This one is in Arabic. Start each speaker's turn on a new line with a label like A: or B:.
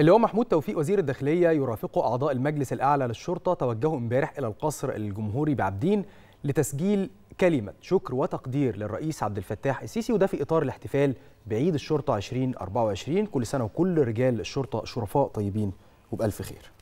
A: اللي هو محمود توفيق وزير الداخلية يرافقه أعضاء المجلس الأعلى للشرطة توجهوا امبارح إلى القصر الجمهوري بعبدين لتسجيل كلمة شكر وتقدير للرئيس عبد الفتاح السيسي وده في إطار الاحتفال بعيد الشرطة 2024 كل سنة وكل رجال الشرطة شرفاء طيبين وبألف خير